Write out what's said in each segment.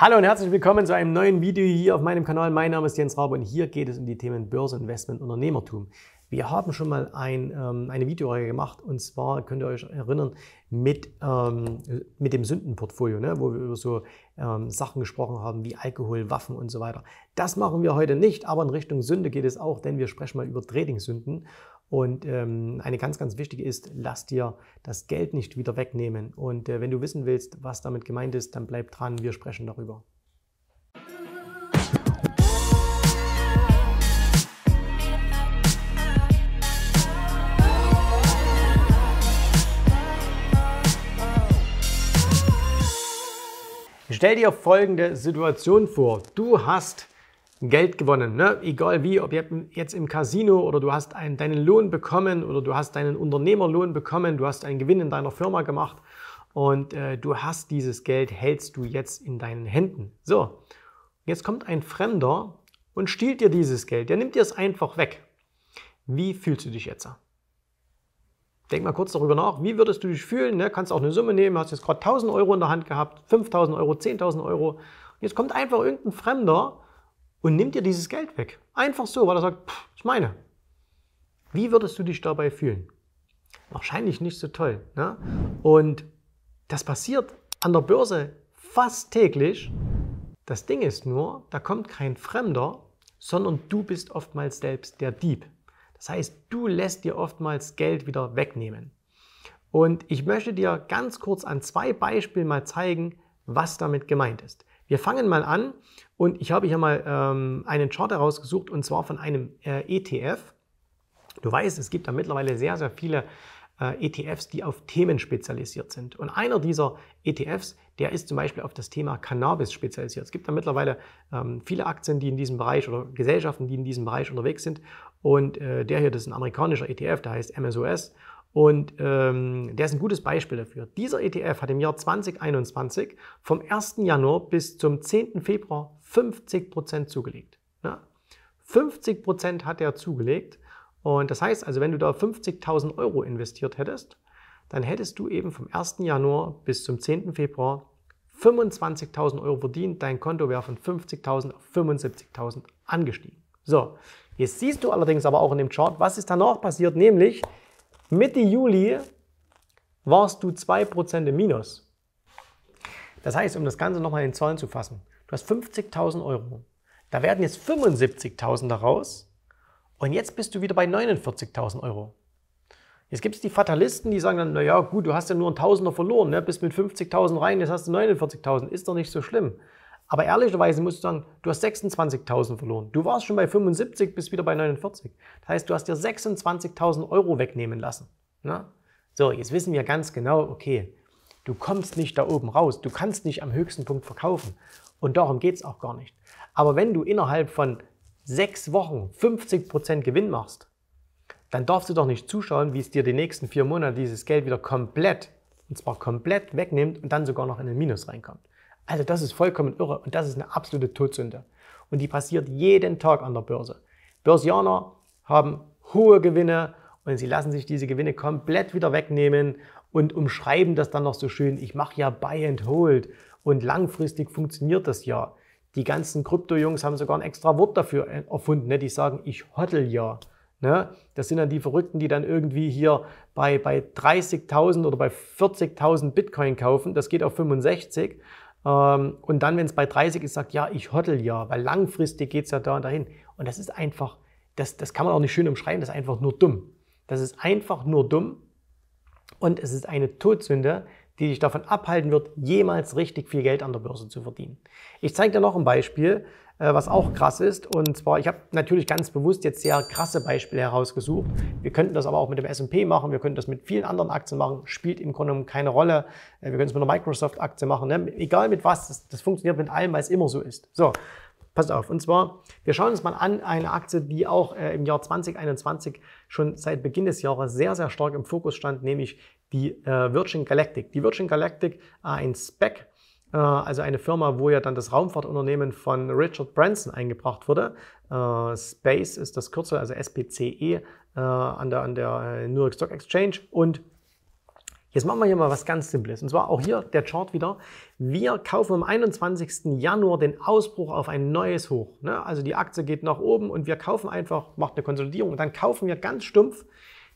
Hallo und herzlich willkommen zu einem neuen Video hier auf meinem Kanal. Mein Name ist Jens Rabe und hier geht es um die Themen Börse, Investment, Unternehmertum. Wir haben schon mal ein, ähm, eine Videoreihe gemacht und zwar könnt ihr euch erinnern mit, ähm, mit dem Sündenportfolio, ne? wo wir über so ähm, Sachen gesprochen haben wie Alkohol, Waffen und so weiter. Das machen wir heute nicht, aber in Richtung Sünde geht es auch, denn wir sprechen mal über Trading-Sünden und ähm, eine ganz, ganz wichtige ist, lass dir das Geld nicht wieder wegnehmen. Und äh, wenn du wissen willst, was damit gemeint ist, dann bleib dran, wir sprechen darüber. Stell dir folgende Situation vor. Du hast Geld gewonnen. Ne? Egal wie, ob jetzt im Casino oder du hast einen, deinen Lohn bekommen oder du hast deinen Unternehmerlohn bekommen, du hast einen Gewinn in deiner Firma gemacht und äh, du hast dieses Geld, hältst du jetzt in deinen Händen. So, jetzt kommt ein Fremder und stiehlt dir dieses Geld. Der nimmt dir es einfach weg. Wie fühlst du dich jetzt? Denk mal kurz darüber nach, wie würdest du dich fühlen? Ne? Kannst auch eine Summe nehmen, hast jetzt gerade 1000 Euro in der Hand gehabt, 5000 Euro, 10.000 Euro. jetzt kommt einfach irgendein Fremder und nimmt dir dieses Geld weg. Einfach so, weil er sagt, pff, ich meine. Wie würdest du dich dabei fühlen? Wahrscheinlich nicht so toll. Ne? Und das passiert an der Börse fast täglich. Das Ding ist nur, da kommt kein Fremder, sondern du bist oftmals selbst der Dieb. Das heißt, du lässt dir oftmals Geld wieder wegnehmen. Und ich möchte dir ganz kurz an zwei Beispielen mal zeigen, was damit gemeint ist. Wir fangen mal an und ich habe hier mal ähm, einen Chart herausgesucht und zwar von einem äh, ETF. Du weißt, es gibt da mittlerweile sehr, sehr viele äh, ETFs, die auf Themen spezialisiert sind. Und einer dieser ETFs, der ist zum Beispiel auf das Thema Cannabis spezialisiert. Es gibt da mittlerweile ähm, viele Aktien, die in diesem Bereich oder Gesellschaften, die in diesem Bereich unterwegs sind. Und äh, der hier, das ist ein amerikanischer ETF, der heißt MSOS. Und ähm, der ist ein gutes Beispiel dafür. Dieser ETF hat im Jahr 2021 vom 1. Januar bis zum 10. Februar 50 Prozent zugelegt. Ja? 50 Prozent hat er zugelegt. Und das heißt also, wenn du da 50.000 Euro investiert hättest, dann hättest du eben vom 1. Januar bis zum 10. Februar 25.000 Euro verdient. Dein Konto wäre von 50.000 auf 75.000 angestiegen. So, jetzt siehst du allerdings aber auch in dem Chart, was ist danach passiert, nämlich Mitte Juli warst du 2% im Minus. Das heißt, um das Ganze nochmal in Zahlen zu fassen, Du hast 50.000 Euro. Da werden jetzt 75.000 daraus und jetzt bist du wieder bei 49.000 Euro. Jetzt gibt es die Fatalisten, die sagen dann, naja gut, du hast ja nur einen Tausender verloren, ne? bist mit 50.000 rein, jetzt hast du 49.000, ist doch nicht so schlimm. Aber ehrlicherweise musst du sagen, du hast 26.000 verloren. Du warst schon bei 75, bist wieder bei 49. Das heißt, du hast dir 26.000 Euro wegnehmen lassen. Ne? So, jetzt wissen wir ganz genau, okay, du kommst nicht da oben raus, du kannst nicht am höchsten Punkt verkaufen. Und darum geht es auch gar nicht. Aber wenn du innerhalb von sechs Wochen 50% Prozent Gewinn machst, dann darfst du doch nicht zuschauen, wie es dir die nächsten vier Monate dieses Geld wieder komplett, und zwar komplett wegnimmt und dann sogar noch in den Minus reinkommt. Also das ist vollkommen irre und das ist eine absolute Todsünde. Und die passiert jeden Tag an der Börse. Börsianer haben hohe Gewinne und sie lassen sich diese Gewinne komplett wieder wegnehmen und umschreiben das dann noch so schön, ich mache ja Buy and Hold und langfristig funktioniert das ja. Die ganzen Krypto-Jungs haben sogar ein extra Wort dafür äh, erfunden. Ne? Die sagen, ich hoddle ja. Ne? Das sind dann die Verrückten, die dann irgendwie hier bei, bei 30.000 oder bei 40.000 Bitcoin kaufen. Das geht auf 65. Ähm, und dann, wenn es bei 30 ist, sagt, ja, ich hoddle ja, weil langfristig geht es ja da und dahin. Und das ist einfach, das, das kann man auch nicht schön umschreiben, das ist einfach nur dumm. Das ist einfach nur dumm und es ist eine Todsünde, die dich davon abhalten wird, jemals richtig viel Geld an der Börse zu verdienen. Ich zeige dir noch ein Beispiel, äh, was auch krass ist. Und zwar, ich habe natürlich ganz bewusst jetzt sehr krasse Beispiele herausgesucht. Wir könnten das aber auch mit dem SP machen, wir könnten das mit vielen anderen Aktien machen, spielt im Grunde keine Rolle. Äh, wir können es mit einer Microsoft-Aktie machen, ne? egal mit was, das, das funktioniert mit allem, weil es immer so ist. So, passt auf. Und zwar, wir schauen uns mal an eine Aktie, die auch äh, im Jahr 2021 schon seit Beginn des Jahres sehr, sehr stark im Fokus stand, nämlich die äh, Virgin Galactic. Die Virgin Galactic war äh, ein Spec, äh, also eine Firma, wo ja dann das Raumfahrtunternehmen von Richard Branson eingebracht wurde. Äh, Space ist das Kürzel, also SPCE äh, an der, an der äh, New York Stock Exchange und Jetzt machen wir hier mal was ganz Simples. Und zwar auch hier der Chart wieder. Wir kaufen am 21. Januar den Ausbruch auf ein neues Hoch. Ne? Also die Aktie geht nach oben und wir kaufen einfach, macht eine Konsolidierung. Und dann kaufen wir ganz stumpf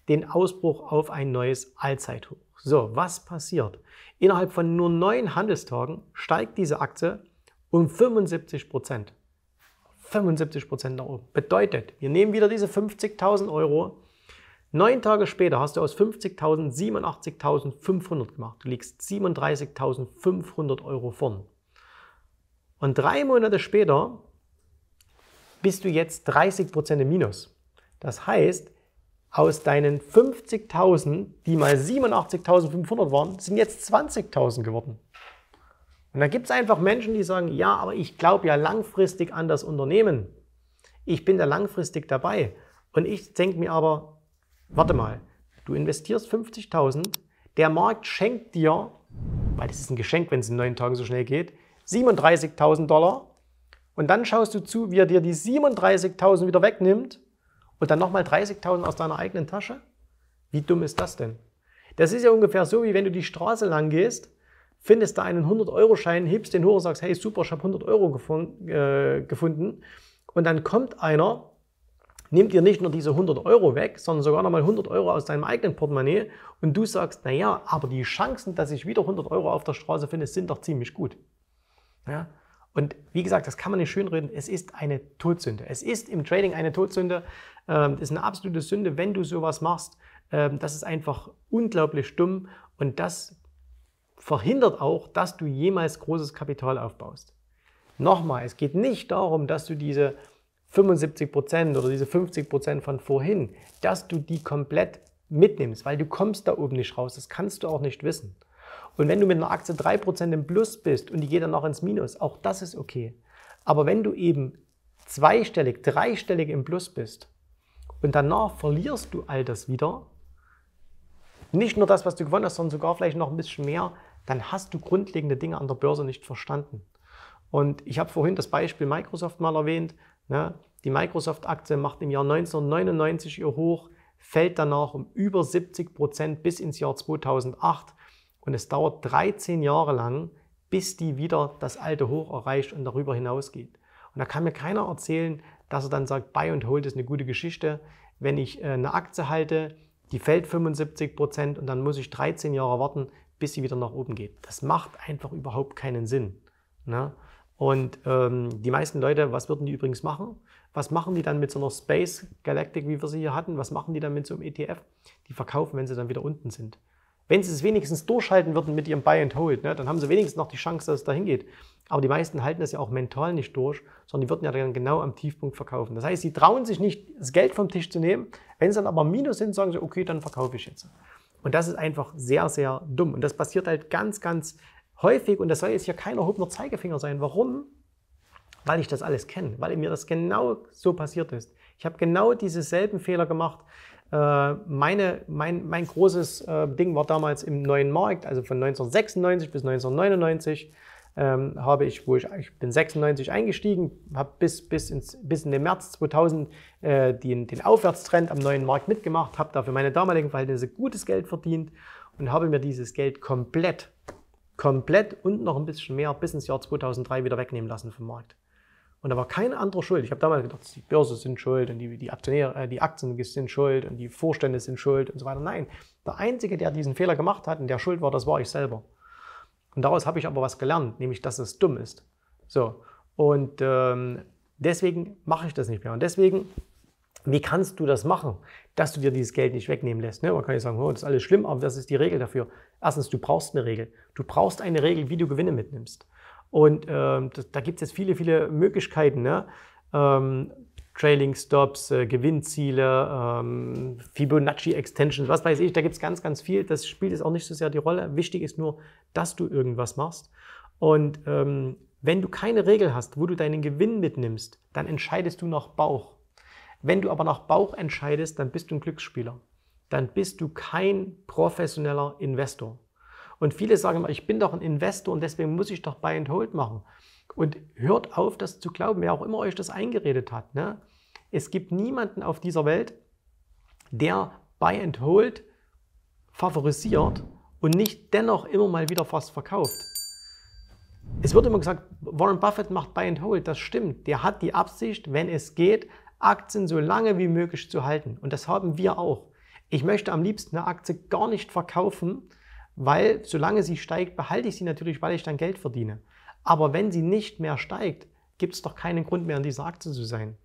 den Ausbruch auf ein neues Allzeithoch. So, was passiert? Innerhalb von nur neun Handelstagen steigt diese Aktie um 75 Prozent. 75 Prozent nach oben. Bedeutet, wir nehmen wieder diese 50.000 Euro. Neun Tage später hast du aus 50.000 87.500 gemacht. Du liegst 37.500 Euro vorn. Und drei Monate später bist du jetzt 30 Prozent im Minus. Das heißt, aus deinen 50.000, die mal 87.500 waren, sind jetzt 20.000 geworden. Und da gibt es einfach Menschen, die sagen, ja, aber ich glaube ja langfristig an das Unternehmen. Ich bin da langfristig dabei. Und ich denke mir aber, warte mal, du investierst 50.000, der Markt schenkt dir, weil das ist ein Geschenk, wenn es in neun Tagen so schnell geht, 37.000 Dollar. Und dann schaust du zu, wie er dir die 37.000 wieder wegnimmt und dann nochmal 30.000 aus deiner eigenen Tasche? Wie dumm ist das denn? Das ist ja ungefähr so, wie wenn du die Straße lang gehst, findest da einen 100-Euro-Schein, hebst den hoch und sagst, hey super, ich habe 100 Euro gefund, äh, gefunden. Und dann kommt einer, nimmt dir nicht nur diese 100 Euro weg, sondern sogar nochmal 100 Euro aus deinem eigenen Portemonnaie und du sagst, naja, aber die Chancen, dass ich wieder 100 Euro auf der Straße finde, sind doch ziemlich gut. Ja? Und wie gesagt, das kann man nicht schönreden. Es ist eine Todsünde. Es ist im Trading eine Todsünde. Es ähm, ist eine absolute Sünde, wenn du sowas machst. Ähm, das ist einfach unglaublich dumm und das verhindert auch, dass du jemals großes Kapital aufbaust. Nochmal, es geht nicht darum, dass du diese 75% oder diese 50% von vorhin, dass du die komplett mitnimmst, weil du kommst da oben nicht raus. Das kannst du auch nicht wissen. Und wenn du mit einer Aktie 3% im Plus bist und die geht dann noch ins Minus, auch das ist okay. Aber wenn du eben zweistellig, dreistellig im Plus bist und danach verlierst du all das wieder, nicht nur das, was du gewonnen hast, sondern sogar vielleicht noch ein bisschen mehr, dann hast du grundlegende Dinge an der Börse nicht verstanden. Und ich habe vorhin das Beispiel Microsoft mal erwähnt. Ne? Die Microsoft-Aktie macht im Jahr 1999 ihr Hoch, fällt danach um über 70 Prozent bis ins Jahr 2008 und es dauert 13 Jahre lang, bis die wieder das alte Hoch erreicht und darüber hinausgeht. Und da kann mir keiner erzählen, dass er dann sagt, Buy und Hold ist eine gute Geschichte. Wenn ich äh, eine Aktie halte, die fällt 75 Prozent und dann muss ich 13 Jahre warten, bis sie wieder nach oben geht. Das macht einfach überhaupt keinen Sinn. Ne? Und ähm, die meisten Leute, was würden die übrigens machen? Was machen die dann mit so einer Space Galactic, wie wir sie hier hatten? Was machen die dann mit so einem ETF? Die verkaufen, wenn sie dann wieder unten sind. Wenn sie es wenigstens durchhalten würden mit ihrem Buy and Hold, ne, dann haben sie wenigstens noch die Chance, dass es dahin geht. Aber die meisten halten das ja auch mental nicht durch, sondern die würden ja dann genau am Tiefpunkt verkaufen. Das heißt, sie trauen sich nicht, das Geld vom Tisch zu nehmen. Wenn sie dann aber Minus sind, sagen sie, okay, dann verkaufe ich jetzt. Und das ist einfach sehr, sehr dumm. Und das passiert halt ganz, ganz häufig. Und das soll jetzt hier kein erhobener Zeigefinger sein. Warum? Weil ich das alles kenne, weil mir das genau so passiert ist. Ich habe genau dieselben Fehler gemacht. Äh, meine, mein, mein großes äh, Ding war damals im neuen Markt, also von 1996 bis 1999 ähm, habe ich, wo ich, ich bin 96 eingestiegen, habe bis, bis, ins, bis in den März 2000 äh, den, den Aufwärtstrend am neuen Markt mitgemacht, habe dafür meine damaligen Verhältnisse gutes Geld verdient und habe mir dieses Geld komplett, komplett und noch ein bisschen mehr bis ins Jahr 2003 wieder wegnehmen lassen vom Markt. Und da war keine andere schuld. Ich habe damals gedacht, die Börse sind schuld und die, die, Aktionäre, äh, die Aktien sind schuld und die Vorstände sind schuld und so weiter. Nein, der Einzige, der diesen Fehler gemacht hat und der schuld war, das war ich selber. Und daraus habe ich aber was gelernt, nämlich, dass es dumm ist. So, und ähm, deswegen mache ich das nicht mehr. Und deswegen wie kannst du das machen, dass du dir dieses Geld nicht wegnehmen lässt? Ne? Man kann ja sagen, oh, das ist alles schlimm, aber das ist die Regel dafür. Erstens, du brauchst eine Regel. Du brauchst eine Regel, wie du Gewinne mitnimmst. Und ähm, das, da gibt es jetzt viele, viele Möglichkeiten. Ne? Ähm, Trailing Stops, äh, Gewinnziele, ähm, Fibonacci Extensions, was weiß ich. Da gibt es ganz, ganz viel. Das spielt jetzt auch nicht so sehr die Rolle. Wichtig ist nur, dass du irgendwas machst. Und ähm, wenn du keine Regel hast, wo du deinen Gewinn mitnimmst, dann entscheidest du nach Bauch. Wenn du aber nach Bauch entscheidest, dann bist du ein Glücksspieler. Dann bist du kein professioneller Investor. Und viele sagen immer, ich bin doch ein Investor und deswegen muss ich doch Buy and Hold machen. Und hört auf, das zu glauben, wer auch immer euch das eingeredet hat. Ne? Es gibt niemanden auf dieser Welt, der Buy and Hold favorisiert und nicht dennoch immer mal wieder fast verkauft. Es wird immer gesagt, Warren Buffett macht Buy and Hold. Das stimmt. Der hat die Absicht, wenn es geht, Aktien so lange wie möglich zu halten. Und das haben wir auch. Ich möchte am liebsten eine Aktie gar nicht verkaufen, weil solange sie steigt, behalte ich sie natürlich, weil ich dann Geld verdiene. Aber wenn sie nicht mehr steigt, gibt es doch keinen Grund mehr, in dieser Aktie zu sein.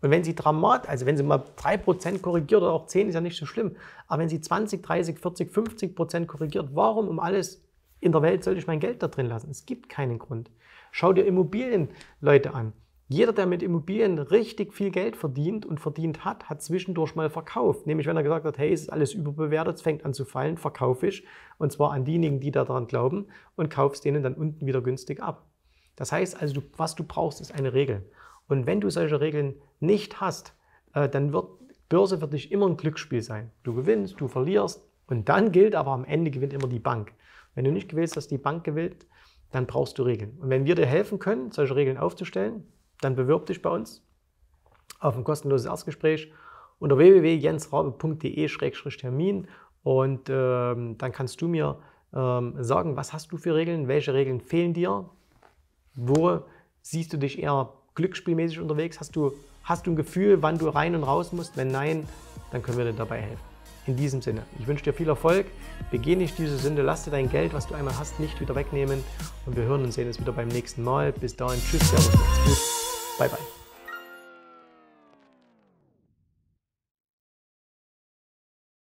Und wenn sie dramatisch, also wenn sie mal 3% korrigiert oder auch 10 ist ja nicht so schlimm, aber wenn sie 20, 30, 40, 50% korrigiert, warum um alles in der Welt sollte ich mein Geld da drin lassen? Es gibt keinen Grund. Schau dir Immobilien Leute an. Jeder, der mit Immobilien richtig viel Geld verdient und verdient hat, hat zwischendurch mal verkauft. Nämlich, wenn er gesagt hat, hey, es ist alles überbewertet, es fängt an zu fallen, verkaufe ich. Und zwar an diejenigen, die daran glauben und kaufst denen dann unten wieder günstig ab. Das heißt also, was du brauchst, ist eine Regel. Und wenn du solche Regeln nicht hast, äh, dann wird Börse für dich immer ein Glücksspiel sein. Du gewinnst, du verlierst. Und dann gilt aber am Ende gewinnt immer die Bank. Wenn du nicht willst, dass die Bank gewinnt, dann brauchst du Regeln. Und wenn wir dir helfen können, solche Regeln aufzustellen, dann bewirb dich bei uns auf ein kostenloses Erstgespräch unter www.jensraube.de-termin und ähm, dann kannst du mir ähm, sagen, was hast du für Regeln, welche Regeln fehlen dir, wo siehst du dich eher glücksspielmäßig unterwegs, hast du, hast du ein Gefühl, wann du rein und raus musst, wenn nein, dann können wir dir dabei helfen. In diesem Sinne, ich wünsche dir viel Erfolg, begeh nicht diese Sünde, lass dir dein Geld, was du einmal hast, nicht wieder wegnehmen und wir hören und sehen uns wieder beim nächsten Mal. Bis dahin, tschüss, servus, macht's gut.